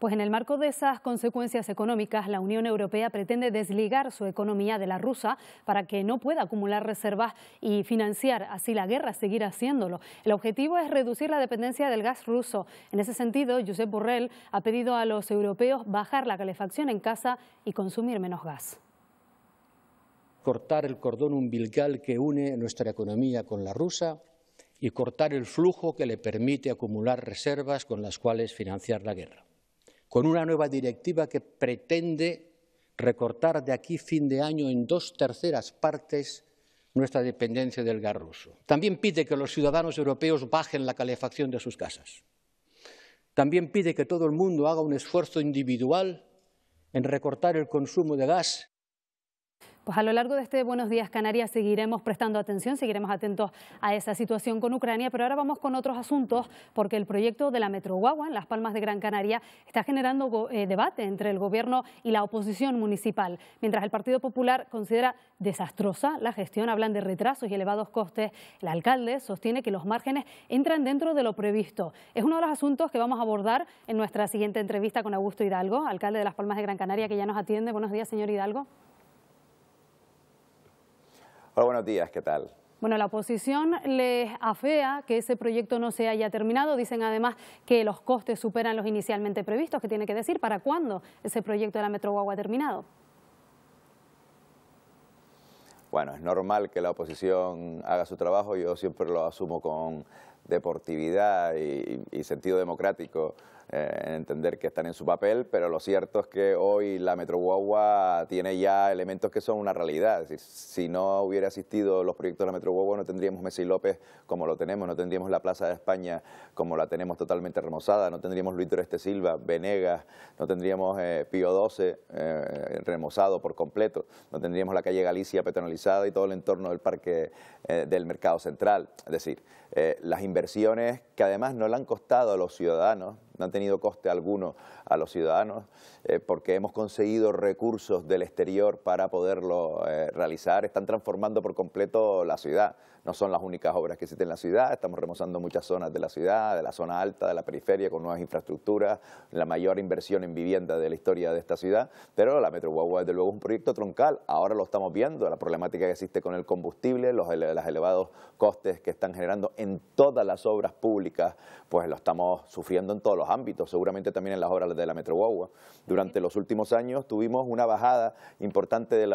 Pues en el marco de esas consecuencias económicas, la Unión Europea pretende desligar su economía de la rusa para que no pueda acumular reservas y financiar así la guerra, seguir haciéndolo. El objetivo es reducir la dependencia del gas ruso. En ese sentido, Josep Borrell ha pedido a los europeos bajar la calefacción en casa y consumir menos gas cortar el cordón umbilical que une nuestra economía con la rusa y cortar el flujo que le permite acumular reservas con las cuales financiar la guerra con una nueva directiva que pretende recortar de aquí fin de año en dos terceras partes nuestra dependencia del gas ruso. También pide que los ciudadanos europeos bajen la calefacción de sus casas. También pide que todo el mundo haga un esfuerzo individual en recortar el consumo de gas pues a lo largo de este Buenos Días Canarias seguiremos prestando atención, seguiremos atentos a esa situación con Ucrania, pero ahora vamos con otros asuntos porque el proyecto de la Metro Guagua en Las Palmas de Gran Canaria está generando eh, debate entre el gobierno y la oposición municipal. Mientras el Partido Popular considera desastrosa la gestión, hablan de retrasos y elevados costes, el alcalde sostiene que los márgenes entran dentro de lo previsto. Es uno de los asuntos que vamos a abordar en nuestra siguiente entrevista con Augusto Hidalgo, alcalde de Las Palmas de Gran Canaria, que ya nos atiende. Buenos días, señor Hidalgo. Hola, buenos días, ¿qué tal? Bueno, la oposición les afea que ese proyecto no se haya terminado. Dicen además que los costes superan los inicialmente previstos. ¿Qué tiene que decir? ¿Para cuándo ese proyecto de la Metro Guagua ha terminado? Bueno, es normal que la oposición haga su trabajo. Yo siempre lo asumo con deportividad y, y sentido democrático. Eh, entender que están en su papel, pero lo cierto es que hoy la Metro Guagua tiene ya elementos que son una realidad. Si, no hubiera asistido los proyectos de la Metro Guagua, no tendríamos Messi López como lo tenemos, no tendríamos la Plaza de España como la tenemos totalmente remozada, no tendríamos Luis de Silva, Venegas, no tendríamos eh, Pío XII eh, remozado por completo, no tendríamos la calle Galicia petronalizada y todo el entorno del parque del mercado central. Es decir, las inversiones que además no le han costado a los ciudadanos, no han tenido coste alguno a los ciudadanos, eh, porque hemos conseguido recursos del exterior para poderlo eh, realizar. Están transformando por completo la ciudad. No son las únicas obras que existen en la ciudad, estamos remozando muchas zonas de la ciudad, de la zona alta, de la periferia, con nuevas infraestructuras, la mayor inversión en vivienda de la historia de esta ciudad, pero la Metro Guagua desde luego es un proyecto troncal, ahora lo estamos viendo, la problemática que existe con el combustible, los los elevados costes que están generando en todas las obras públicas, pues lo estamos sufriendo en todos los ámbitos, seguramente también en las obras de la Metro Guagua. Durante los últimos años tuvimos una bajada importante de,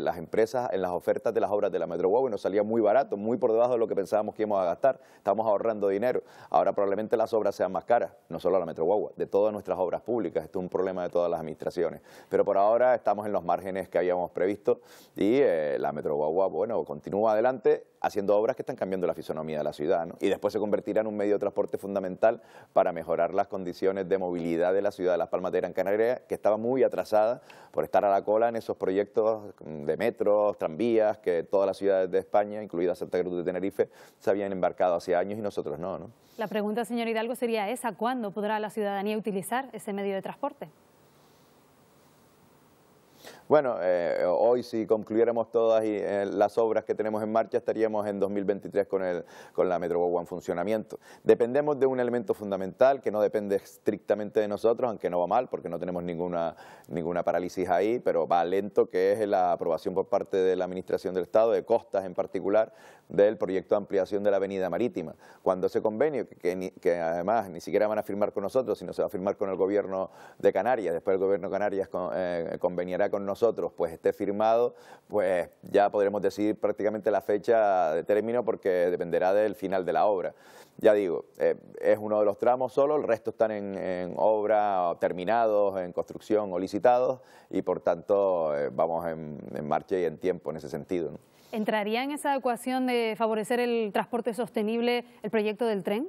las empresas en las ofertas de las obras de la Metro Guagua y nos salía muy barato, muy por debajo de lo que pensábamos que íbamos a gastar. Estamos ahorrando dinero. Ahora probablemente las obras sean más caras, no solo la Metro Guagua, de todas nuestras obras públicas. Esto es un problema de todas las administraciones. Pero por ahora estamos en los márgenes que habíamos previsto y eh, la Metro Guagua, bueno, continúa adelante haciendo obras que están cambiando la fisonomía de la ciudad, ¿no? Y después se convertirá en un medio de transporte fundamental para mejorar las condiciones de movilidad de la ciudad de Las Palmas de Gran Canaria, que estaba muy atrasada por estar a la cola en esos proyectos de metros, tranvías, que todas las ciudades de España, incluida Santa Cruz de Tenerife, se habían embarcado hace años y nosotros no, ¿no? La pregunta, señor Hidalgo, sería esa, ¿cuándo podrá la ciudadanía utilizar ese medio de transporte? Bueno, eh, hoy si concluyéramos todas eh, las obras que tenemos en marcha estaríamos en 2023 con, el, con la metro en funcionamiento. Dependemos de un elemento fundamental que no depende estrictamente de nosotros, aunque no va mal porque no tenemos ninguna, ninguna parálisis ahí, pero va lento, que es la aprobación por parte de la Administración del Estado, de costas en particular, del proyecto de ampliación de la avenida marítima. Cuando ese convenio, que, que, además ni siquiera van a firmar con nosotros, sino se va a firmar con el gobierno de Canarias, después el gobierno de Canarias eh, conveniará con nosotros, pues esté firmado, pues ya podremos decir prácticamente la fecha de término porque dependerá del final de la obra. Ya digo, eh, es uno de los tramos solo, el resto están en, obra, terminados, en construcción o licitados y por tanto eh, vamos en, marcha y en tiempo en ese sentido. ¿Entraría en esa ecuación de favorecer el transporte sostenible el proyecto del tren?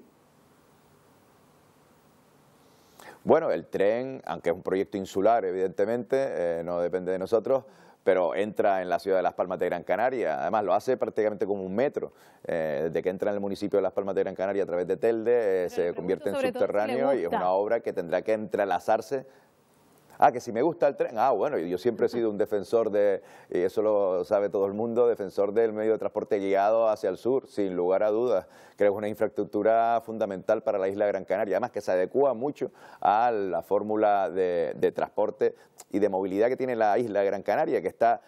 Bueno, el tren, aunque es un proyecto insular, evidentemente, eh, no depende de nosotros, pero entra en la ciudad de Las Palmas de Gran Canaria. Además, lo hace prácticamente como un metro. desde eh, que entra en el municipio de Las Palmas de Gran Canaria a través de Telde, eh, se convierte en subterráneo y es una obra que tendrá que entrelazarse Ah, que si me gusta el tren. Ah, bueno, yo siempre he sido un defensor de, y eso lo sabe todo el mundo, defensor del medio de transporte guiado hacia el sur, sin lugar a dudas. Creo que es una infraestructura fundamental para la isla de Gran Canaria, además que se adecua mucho a la fórmula de, de transporte y de movilidad que tiene la isla de Gran Canaria, que está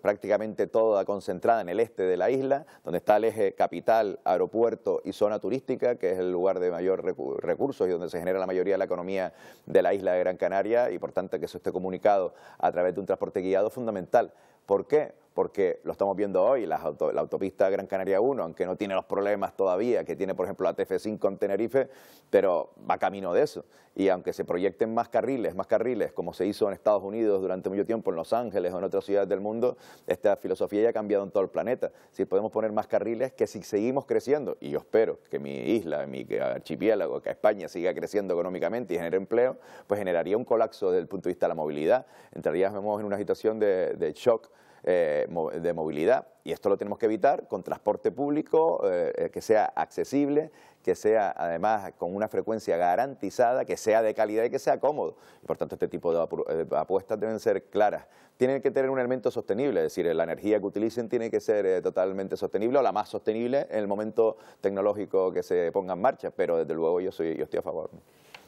prácticamente toda concentrada en el este de la isla, donde está el eje capital, aeropuerto y zona turística, que es el lugar de mayor recursos y donde se genera la mayoría de la economía de la isla de Gran Canaria y por tanto que eso esté comunicado a través de un transporte guiado fundamental ¿Por qué? Porque lo estamos viendo hoy, la, autopista Gran Canaria 1, aunque no tiene los problemas todavía que tiene, por ejemplo, la TF5 en Tenerife, pero va camino de eso. Y aunque se proyecten más carriles, más carriles, como se hizo en Estados Unidos durante mucho tiempo, en Los Ángeles o en otras ciudades del mundo, esta filosofía ya ha cambiado en todo el planeta. Si podemos poner más carriles, que si seguimos creciendo, y yo espero que mi isla, mi archipiélago, que España siga creciendo económicamente y genere empleo, pues generaría un colapso desde el punto de vista de la movilidad. Entraríamos en una situación de shock eh, de movilidad. Y esto lo tenemos que evitar con transporte público eh, eh, que sea accesible, que sea además con una frecuencia garantizada, que sea de calidad y que sea cómodo. por tanto, este tipo de apuestas deben ser claras. Tienen que tener un elemento sostenible, es decir, la energía que utilicen tiene que ser totalmente sostenible o la más sostenible en el momento tecnológico que se ponga en marcha, pero desde luego yo, soy, yo estoy a favor.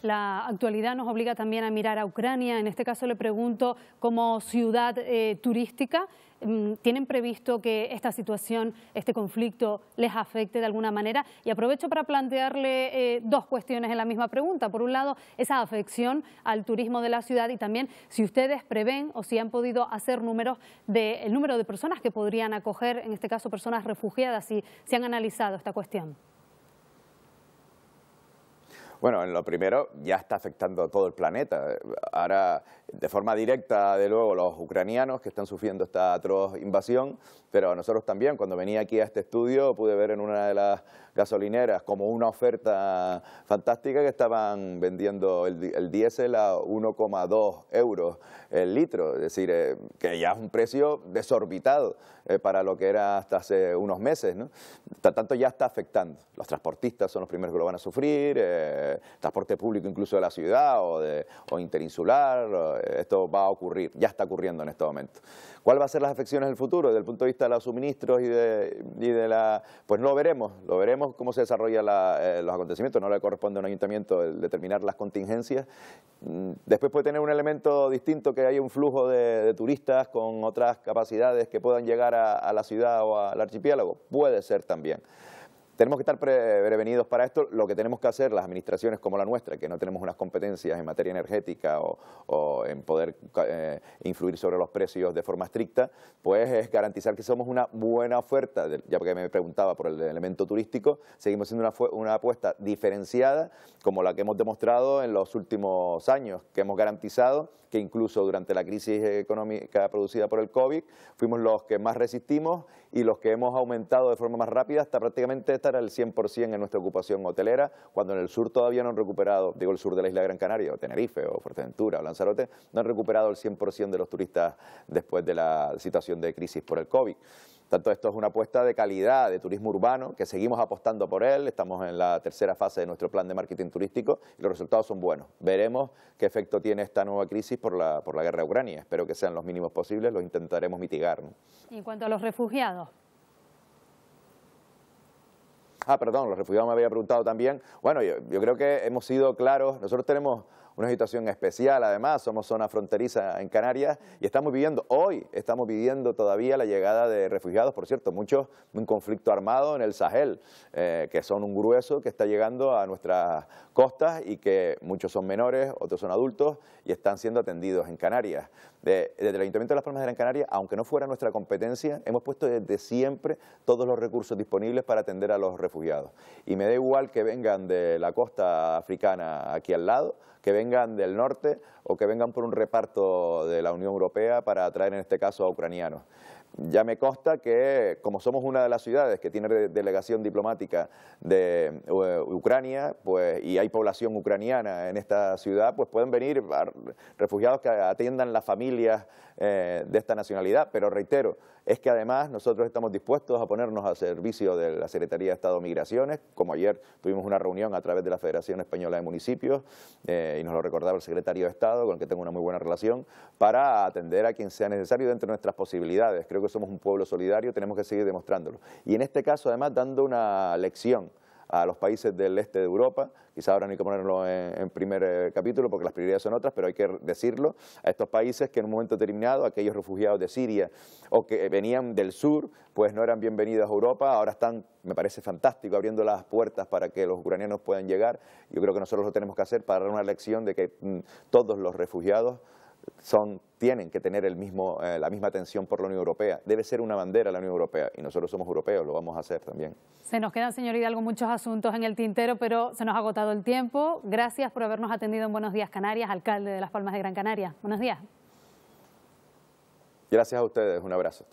La actualidad nos obliga también a mirar a Ucrania. En este caso le pregunto, como ciudad eh, turística, mm, ¿tienen previsto que esta situación, este conflicto, les afecte de alguna manera? Y aprovecho para plantearle eh, dos cuestiones en la misma pregunta. Por un lado, esa afección al turismo de la ciudad y también si ustedes prevén o si han podido hacer números del número de personas que podrían acoger, en este caso personas refugiadas, si se si han analizado esta cuestión. Bueno, en lo primero ya está afectando a todo el planeta. Ahora, de forma directa, de luego, los ucranianos que están sufriendo esta atroz invasión, pero nosotros también, cuando venía aquí a este estudio, pude ver en una de las gasolineras como una oferta fantástica que estaban vendiendo el, diésel a 1,2 euros el litro, es decir, eh, que ya es un precio desorbitado eh, para lo que era hasta hace unos meses, ¿no? Tanto ya está afectando. Los transportistas son los primeros que lo van a sufrir, eh, transporte público incluso de la ciudad o, interinsular. Eh, esto va a ocurrir, ya está ocurriendo en este momento. ¿Cuál va a ser las afecciones del futuro desde el punto de vista de los suministros y de, la... Pues no veremos, lo veremos cómo se desarrollan eh, los acontecimientos, no le corresponde a un ayuntamiento determinar las contingencias. Mm, después puede tener un elemento distinto que haya un flujo de, turistas con otras capacidades que puedan llegar a, a la ciudad o al archipiélago, puede ser también. Tenemos que estar prevenidos para esto. Lo que tenemos que hacer las administraciones como la nuestra, que no tenemos unas competencias en materia energética o, en poder eh, influir sobre los precios de forma estricta, pues es garantizar que somos una buena oferta, ya porque me preguntaba por el elemento turístico, seguimos siendo una, una apuesta diferenciada como la que hemos demostrado en los últimos años, que hemos garantizado que incluso durante la crisis económica producida por el COVID, fuimos los que más resistimos y los que hemos aumentado de forma más rápida hasta prácticamente al 100% en nuestra ocupación hotelera, cuando en el sur todavía no han recuperado, digo el sur de la isla Gran Canaria, o Tenerife, o Fuerteventura, o Lanzarote, no han recuperado el 100% de los turistas después de la situación de crisis por el COVID. Tanto esto es una apuesta de calidad de turismo urbano, que seguimos apostando por él, estamos en la tercera fase de nuestro plan de marketing turístico y los resultados son buenos. Veremos qué efecto tiene esta nueva crisis por la, guerra de Ucrania, espero que sean los mínimos posibles, los intentaremos mitigar. ¿Y en cuanto a los refugiados? Ah, perdón, los refugiados me había preguntado también. Bueno, yo, yo creo que hemos sido claros. Nosotros tenemos una situación especial, además, somos zona fronteriza en Canarias y estamos viviendo, hoy estamos viviendo todavía la llegada de refugiados, por cierto, muchos de un conflicto armado en el Sahel, eh, que son un grueso que está llegando a nuestras costas y que muchos son menores, otros son adultos y están siendo atendidos en Canarias. desde el Ayuntamiento de Las Palmas de Gran Canaria, aunque no fuera nuestra competencia, hemos puesto desde siempre todos los recursos disponibles para atender a los refugiados. Y me da igual que vengan de la costa africana aquí al lado, que vengan vengan del norte o que vengan por un reparto de la Unión Europea para atraer en este caso a ucranianos. Ya me consta que, como somos una de las ciudades que tiene delegación diplomática de eh, Ucrania, pues, y hay población ucraniana en esta ciudad, pues pueden venir refugiados que atiendan las familias eh, de esta nacionalidad. Pero reitero, es que además nosotros estamos dispuestos a ponernos a servicio de la Secretaría de Estado de Migraciones, como ayer tuvimos una reunión a través de la Federación Española de Municipios, eh, y nos lo recordaba el secretario de Estado, con el que tengo una muy buena relación, para atender a quien sea necesario dentro de nuestras posibilidades. Creo que somos un pueblo solidario, tenemos que seguir demostrándolo. Y en este caso, además, dando una lección a los países del este de Europa, quizá ahora no hay que ponerlo en, primer eh, capítulo porque las prioridades son otras, pero hay que decirlo, a estos países que en un momento determinado, aquellos refugiados de Siria o que venían del sur, pues no eran bienvenidos a Europa, ahora están, me parece fantástico, abriendo las puertas para que los ucranianos puedan llegar. Yo creo que nosotros lo tenemos que hacer para dar una lección de que mm, todos los refugiados tienen que tener eh, la misma atención por la Unión Europea. Debe ser una bandera la Unión Europea y nosotros somos europeos, lo vamos a hacer también. Se nos quedan, señor Hidalgo, muchos asuntos en el tintero, pero se nos ha agotado el tiempo. Gracias por habernos atendido en Buenos Días Canarias, alcalde de Las Palmas de Gran Canaria. Buenos días. Gracias a ustedes, un abrazo.